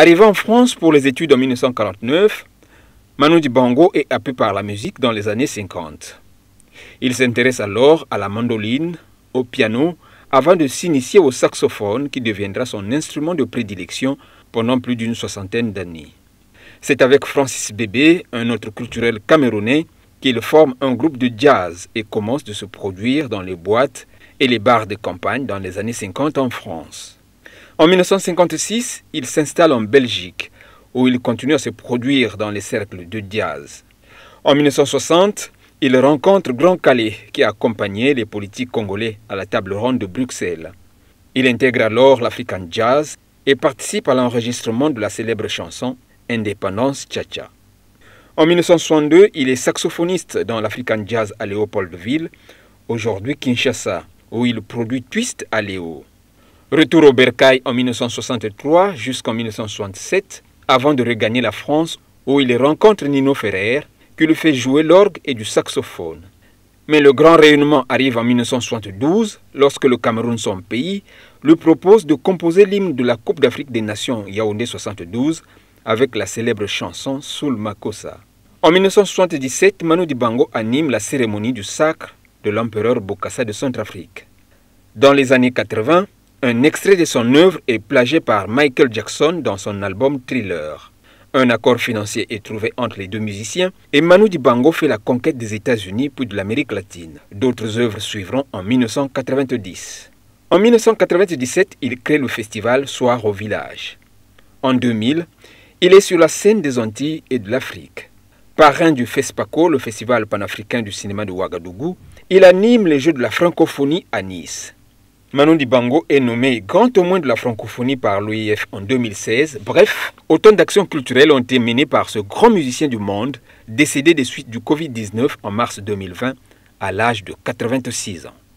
Arrivé en France pour les études en 1949, Manu Dibango est appuyé par la musique dans les années 50. Il s'intéresse alors à la mandoline, au piano, avant de s'initier au saxophone qui deviendra son instrument de prédilection pendant plus d'une soixantaine d'années. C'est avec Francis Bébé, un autre culturel camerounais, qu'il forme un groupe de jazz et commence de se produire dans les boîtes et les bars de campagne dans les années 50 en France. En 1956, il s'installe en Belgique, où il continue à se produire dans les cercles de jazz. En 1960, il rencontre Grand Calais, qui accompagnait les politiques congolais à la table ronde de Bruxelles. Il intègre alors l'African Jazz et participe à l'enregistrement de la célèbre chanson Indépendance Tcha-Tcha. En 1962, il est saxophoniste dans l'African Jazz à Léopoldville, aujourd'hui Kinshasa, où il produit Twist à Léo. Retour au Bercail en 1963 jusqu'en 1967, avant de regagner la France où il rencontre Nino Ferrer, qui lui fait jouer l'orgue et du saxophone. Mais le grand rayonnement arrive en 1972, lorsque le Cameroun, son pays, lui propose de composer l'hymne de la Coupe d'Afrique des Nations Yaoundé 72 avec la célèbre chanson Soul Makossa. En 1977, Manu Dibango anime la cérémonie du sacre de l'empereur Bokassa de Centrafrique. Dans les années 80, un extrait de son œuvre est plagié par Michael Jackson dans son album Thriller. Un accord financier est trouvé entre les deux musiciens et Manu Dibango fait la conquête des États-Unis puis de l'Amérique latine. D'autres œuvres suivront en 1990. En 1997, il crée le festival Soir au village. En 2000, il est sur la scène des Antilles et de l'Afrique. Parrain du FESPACO, le festival panafricain du cinéma de Ouagadougou, il anime les Jeux de la francophonie à Nice. Manon Dibango est nommé grand témoin de la francophonie par l'OIF en 2016. Bref, autant d'actions culturelles ont été menées par ce grand musicien du monde, décédé des suites du Covid-19 en mars 2020 à l'âge de 86 ans.